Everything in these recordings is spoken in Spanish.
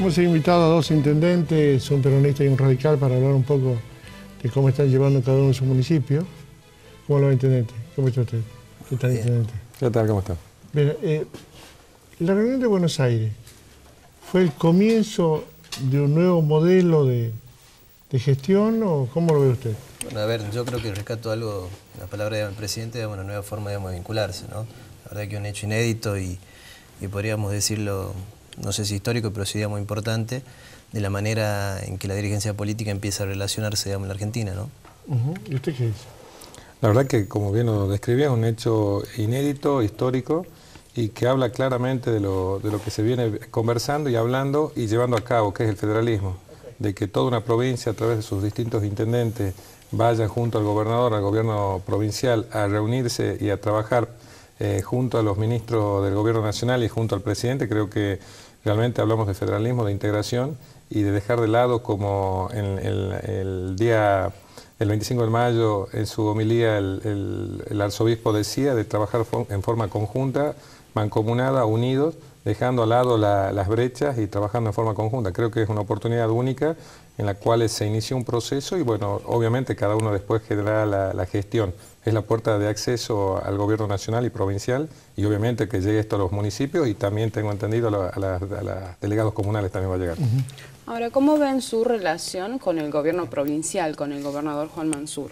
Hemos invitado a dos intendentes, un peronista y un radical, para hablar un poco de cómo están llevando cada uno en su municipio. ¿Cómo lo va, intendente? ¿Cómo está usted? ¿Qué tal, intendente? ¿Qué tal? ¿Cómo está? Bien. Eh, la reunión de Buenos Aires fue el comienzo de un nuevo modelo de, de gestión o cómo lo ve usted? Bueno, a ver, yo creo que rescato algo, la palabra del presidente, de una nueva forma de vincularse, ¿no? La verdad que un hecho inédito y, podríamos decirlo, no sé si histórico, pero sí muy importante, de la manera en que la dirigencia política empieza a relacionarse digamos, en la Argentina, ¿no? ¿Y usted qué dice? La verdad que, como bien lo describía, es un hecho inédito, histórico, y que habla claramente de lo, de lo que se viene conversando y hablando y llevando a cabo, que es el federalismo de que toda una provincia a través de sus distintos intendentes vaya junto al gobernador, al gobierno provincial a reunirse y a trabajar eh, junto a los ministros del gobierno nacional y junto al presidente, creo que realmente hablamos de federalismo, de integración y de dejar de lado como en, el, día el 25 de mayo en su homilía el, el arzobispo decía de trabajar en forma conjunta, mancomunada, unidos dejando al lado las brechas y trabajando en forma conjunta. Creo que es una oportunidad única en la cual se inicia un proceso y bueno, obviamente cada uno después generará la, la gestión. Es la puerta de acceso al gobierno nacional y provincial y obviamente que llegue esto a los municipios y también tengo entendido a los delegados comunales también va a llegar. Ahora, ¿cómo ven su relación con el gobierno provincial, con el gobernador Juan Mansur?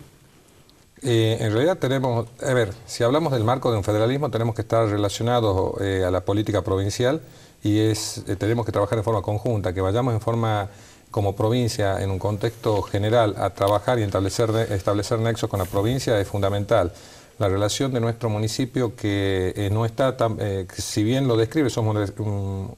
Eh, en realidad tenemos, a ver, si hablamos del marco de un federalismo tenemos que estar relacionados eh, a la política provincial y es, eh, tenemos que trabajar en forma conjunta, que vayamos en forma como provincia en un contexto general a trabajar y establecer, establecer nexos con la provincia es fundamental. La relación de nuestro municipio que no está tan, si bien lo describe, somos un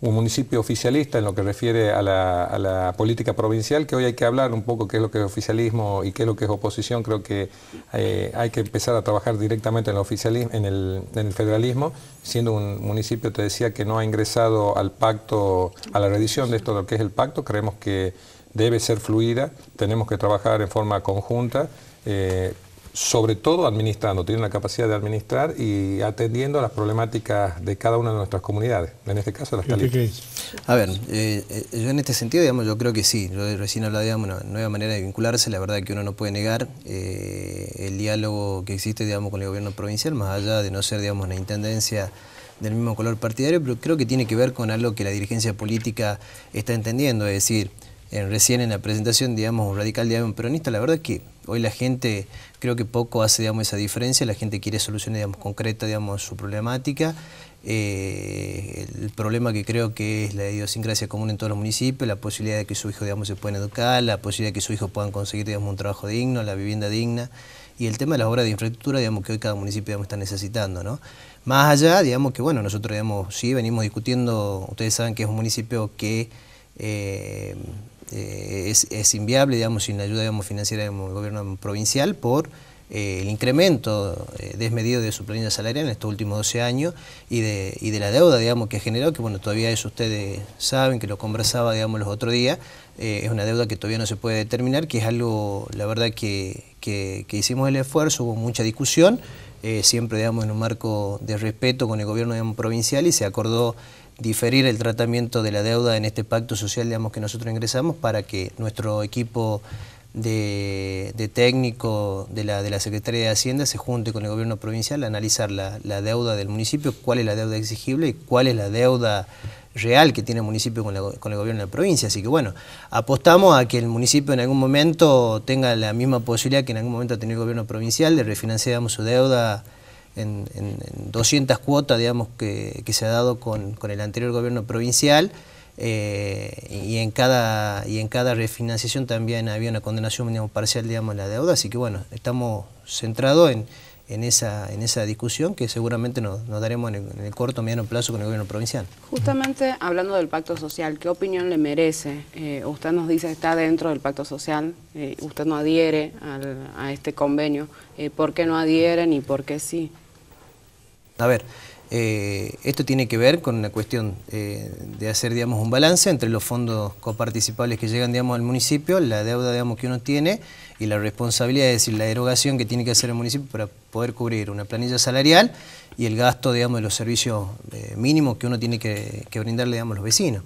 un municipio oficialista en lo que refiere a la, política provincial, que hoy hay que hablar un poco qué es lo que es oficialismo y qué es lo que es oposición. Creo que eh, hay que empezar a trabajar directamente en el, oficialismo, en el, federalismo, siendo un municipio, te decía, que no ha ingresado al pacto, a la revisión de esto, de lo que es el pacto. Creemos que debe ser fluida, tenemos que trabajar en forma conjunta. Eh, sobre todo administrando, tienen la capacidad de administrar y atendiendo a las problemáticas de cada una de nuestras comunidades, en este caso las talitas. A ver, eh, eh, yo en este sentido, digamos, yo creo que sí, yo recién hablaba de una nueva manera de vincularse, la verdad que uno no puede negar eh, el diálogo que existe, digamos, con el gobierno provincial, más allá de no ser, digamos, una intendencia del mismo color partidario, pero creo que tiene que ver con algo que la dirigencia política está entendiendo, es decir, en, recién en la presentación, digamos, un radical un peronista, la verdad es que hoy la gente creo que poco hace digamos, esa diferencia, la gente quiere soluciones digamos, concretas digamos, su problemática. Eh, el problema que creo que es la idiosincrasia común en todos los municipios, la posibilidad de que su hijo digamos, se pueda educar, la posibilidad de que su hijo puedan conseguir digamos, un trabajo digno, la vivienda digna y el tema de las obras de infraestructura digamos, que hoy cada municipio está necesitando. ¿no? Más allá, digamos que bueno, nosotros digamos, sí venimos discutiendo, ustedes saben que es un municipio que... Eh, eh, es, es, inviable, digamos, sin la ayuda financiera del gobierno provincial por eh, el incremento eh, desmedido de su planilla salarial en estos últimos 12 años y de, la deuda, digamos, que ha generado, que bueno, todavía eso ustedes saben, que lo conversaba, digamos, los otros días, es una deuda que todavía no se puede determinar, que es algo, la verdad, que, hicimos el esfuerzo, hubo mucha discusión, siempre, digamos, en un marco de respeto con el gobierno provincial y se acordó diferir el tratamiento de la deuda en este pacto social digamos, que nosotros ingresamos para que nuestro equipo de, técnico de la, Secretaría de Hacienda se junte con el gobierno provincial a analizar la, deuda del municipio, cuál es la deuda exigible y cuál es la deuda real que tiene el municipio con, el gobierno de la provincia. Así que bueno, apostamos a que el municipio en algún momento tenga la misma posibilidad que en algún momento ha tenido el gobierno provincial de refinanciar su deuda en, 200 cuotas digamos, que, se ha dado con, el anterior gobierno provincial. Eh, y en cada y en cada refinanciación también había una condenación parcial digamos de la deuda así que bueno estamos centrados en, en esa, en esa discusión que seguramente nos, daremos en el, corto o mediano plazo con el gobierno provincial. Justamente hablando del pacto social, ¿qué opinión le merece? Eh, usted nos dice está dentro del pacto social, eh, usted no adhiere a este convenio, ¿por qué no adhieren y por qué sí? A ver, eh, esto tiene que ver con una cuestión eh, de hacer digamos, un balance entre los fondos coparticipables que llegan digamos, al municipio, la deuda digamos, que uno tiene y la responsabilidad, es decir, la erogación que tiene que hacer el municipio para poder cubrir una planilla salarial y el gasto digamos, de los servicios eh, mínimos que uno tiene que, brindarle digamos, a los vecinos.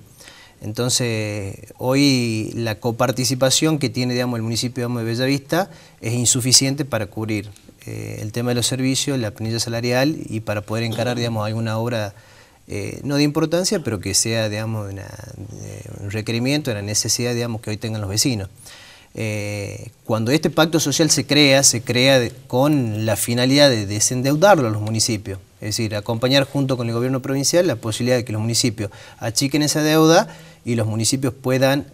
Entonces, hoy la coparticipación que tiene digamos, el municipio de Bellavista es insuficiente para cubrir eh, el tema de los servicios, la planilla salarial y para poder encarar digamos, alguna obra, eh, no de importancia, pero que sea digamos, eh, un requerimiento, una necesidad digamos, que hoy tengan los vecinos. cuando este pacto social se crea, se crea con la finalidad de desendeudarlo a los municipios, es decir, acompañar junto con el gobierno provincial la posibilidad de que los municipios achiquen esa deuda y los municipios puedan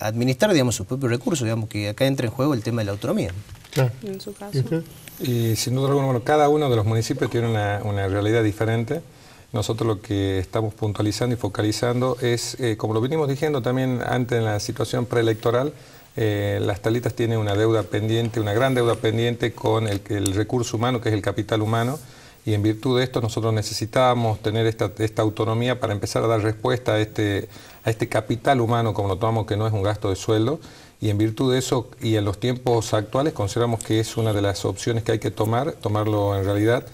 administrar digamos, sus propios recursos, digamos que acá entra en juego el tema de la autonomía. Y sin duda alguna, cada uno de los municipios tiene una, realidad diferente. Nosotros lo que estamos puntualizando y focalizando es, eh, como lo venimos diciendo también antes en la situación preelectoral, eh, las talitas tienen una deuda pendiente, una gran deuda pendiente con el recurso humano, que es el capital humano, y en virtud de esto nosotros necesitábamos tener esta, autonomía para empezar a dar respuesta a este, a este capital humano, como lo tomamos, que no es un gasto de sueldo, y en virtud de eso y en los tiempos actuales consideramos que es una de las opciones que hay que tomar, tomarlo en realidad,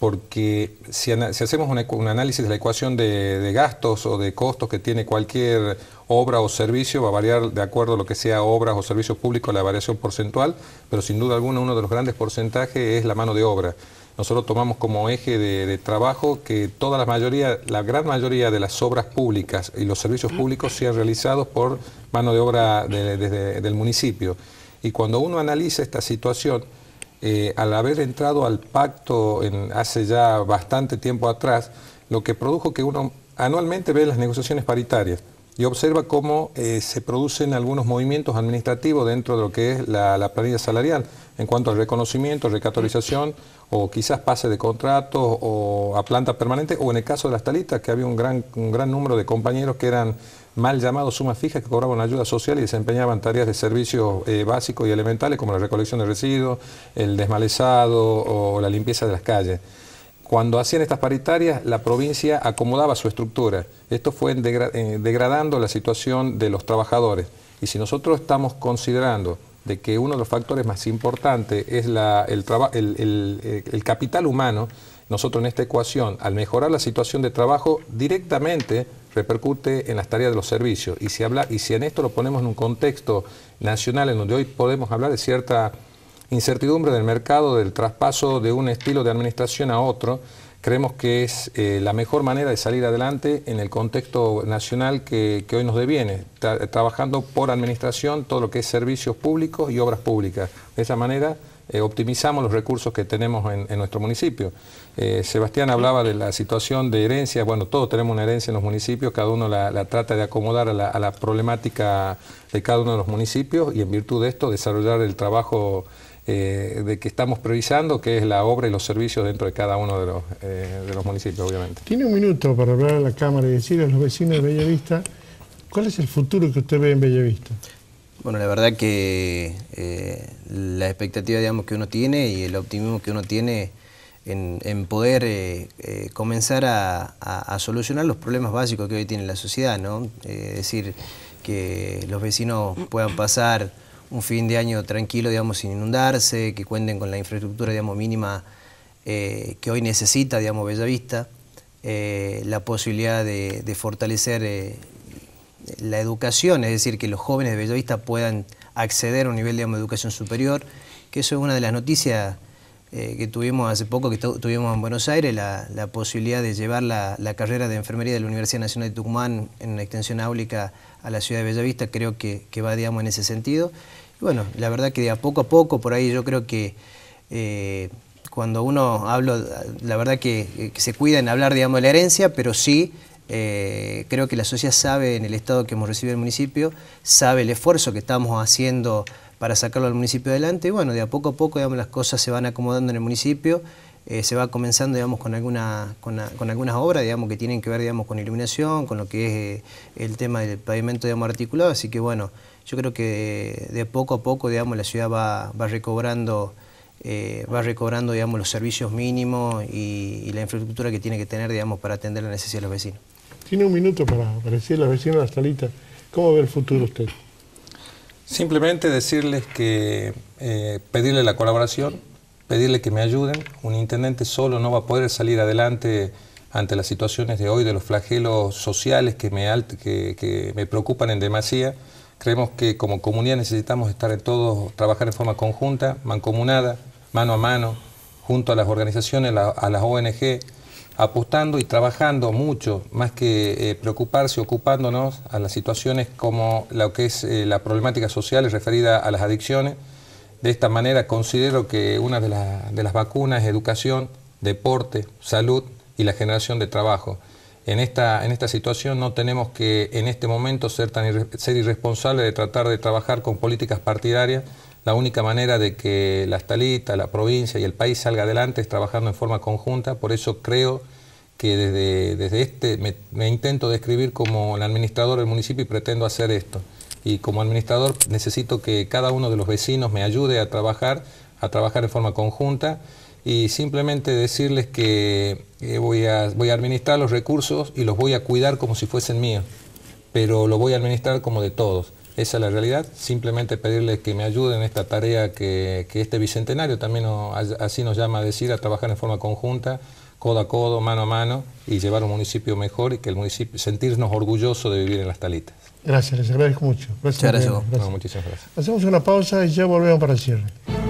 porque si, hacemos un análisis de la ecuación de, de, gastos o de costos que tiene cualquier obra o servicio, va a variar de acuerdo a lo que sea obras o servicios públicos la variación porcentual, pero sin duda alguna uno de los grandes porcentajes es la mano de obra. Nosotros tomamos como eje de, trabajo que toda la mayoría, la gran mayoría de las obras públicas y los servicios públicos sean realizados por mano de obra del municipio. Y cuando uno analiza esta situación, eh, al haber entrado al pacto hace ya bastante tiempo atrás, lo que produjo que uno anualmente ve las negociaciones paritarias y observa cómo eh, se producen algunos movimientos administrativos dentro de lo que es la, la planilla salarial en cuanto al reconocimiento, recatorización o quizás pase de contratos o a planta permanente o en el caso de las talitas que había un gran, gran número de compañeros que eran mal llamados sumas fijas que cobraban ayuda social y desempeñaban tareas de servicios eh, básicos y elementales como la recolección de residuos, el desmalezado o la limpieza de las calles cuando hacían estas paritarias, la provincia acomodaba su estructura. Esto fue eh, degradando la situación de los trabajadores. Y si nosotros estamos considerando de que uno de los factores más importantes es eh, el, capital humano, nosotros en esta ecuación, al mejorar la situación de trabajo, directamente repercute en las tareas de los servicios. Y si, habla, y si en esto lo ponemos en un contexto nacional en donde hoy podemos hablar de cierta incertidumbre del mercado, del traspaso de un estilo de administración a otro, creemos que es eh, la mejor manera de salir adelante en el contexto nacional que, hoy nos deviene, trabajando por administración todo lo que es servicios públicos y obras públicas. De esa manera eh, optimizamos los recursos que tenemos en, nuestro municipio. Eh, Sebastián hablaba de la situación de herencia, bueno, todos tenemos una herencia en los municipios, cada uno la, trata de acomodar a la, a la problemática de cada uno de los municipios y en virtud de esto desarrollar el trabajo eh, de que estamos previsando, que es la obra y los servicios dentro de cada uno eh, de los, municipios, obviamente. Tiene un minuto para hablar a la Cámara y decir a los vecinos de Bellavista, ¿cuál es el futuro que usted ve en Bellavista? Bueno, la verdad que eh, la expectativa digamos, que uno tiene y el optimismo que uno tiene en, poder comenzar a, solucionar los problemas básicos que hoy tiene la sociedad, ¿no? es decir, que los vecinos puedan pasar un fin de año tranquilo, digamos, sin inundarse, que cuenten con la infraestructura, digamos, mínima eh, que hoy necesita, digamos, Bellavista, eh, la posibilidad de, fortalecer eh, la educación, es decir, que los jóvenes de Bellavista puedan acceder a un nivel, de educación superior, que eso es una de las noticias eh, que tuvimos hace poco, que tuvimos en Buenos Aires, la, posibilidad de llevar la, carrera de enfermería de la Universidad Nacional de Tucumán en una extensión áulica a la ciudad de Bellavista, creo que, va, en ese sentido. bueno, la verdad que de a poco a poco, por ahí yo creo que eh, cuando uno habla, la verdad que, se cuida en hablar, digamos, de la herencia, pero sí eh, creo que la sociedad sabe en el estado que hemos recibido el municipio, sabe el esfuerzo que estamos haciendo para sacarlo al municipio adelante. Y bueno, de a poco a poco digamos, las cosas se van acomodando en el municipio. Eh, se va comenzando digamos, con, con, algunas obras digamos, que tienen que ver digamos, con iluminación, con lo que es eh, el tema del pavimento digamos, articulado. Así que bueno, yo creo que de, poco a poco digamos, la ciudad va, va recobrando, eh, va recobrando digamos, los servicios mínimos y, la infraestructura que tiene que tener digamos, para atender la necesidad de los vecinos. Tiene un minuto para, decirle a los vecinos de la ¿cómo ve el futuro usted? Simplemente decirles que eh, pedirle la colaboración, pedirle que me ayuden. Un intendente solo no va a poder salir adelante ante las situaciones de hoy, de los flagelos sociales que me, que, me preocupan en demasía. Creemos que como comunidad necesitamos estar en todos, trabajar en forma conjunta, mancomunada, mano a mano, junto a las organizaciones, a las ONG, apostando y trabajando mucho, más que eh, preocuparse, ocupándonos a las situaciones como lo que es eh, la problemática social referida a las adicciones. De esta manera considero que una de, de las vacunas es educación, deporte, salud y la generación de trabajo. En esta, en esta situación no tenemos que en este momento ser, tan ser irresponsables de tratar de trabajar con políticas partidarias la única manera de que la Estalita, la provincia y el país salga adelante es trabajando en forma conjunta. Por eso creo que desde, desde este me, intento describir como el administrador del municipio y pretendo hacer esto. Y como administrador necesito que cada uno de los vecinos me ayude a trabajar, a trabajar en forma conjunta y simplemente decirles que eh, voy a, voy a administrar los recursos y los voy a cuidar como si fuesen míos, pero lo voy a administrar como de todos. Esa es la realidad. Simplemente pedirles que me ayuden en esta tarea que, este bicentenario también así nos llama a decir, a trabajar en forma conjunta, codo a codo, mano a mano, y llevar un municipio mejor y que el municipio sentirnos orgullosos de vivir en las talitas. Gracias, les agradezco mucho. Gracias, gracias. Hacemos una pausa y ya volvemos para el cierre.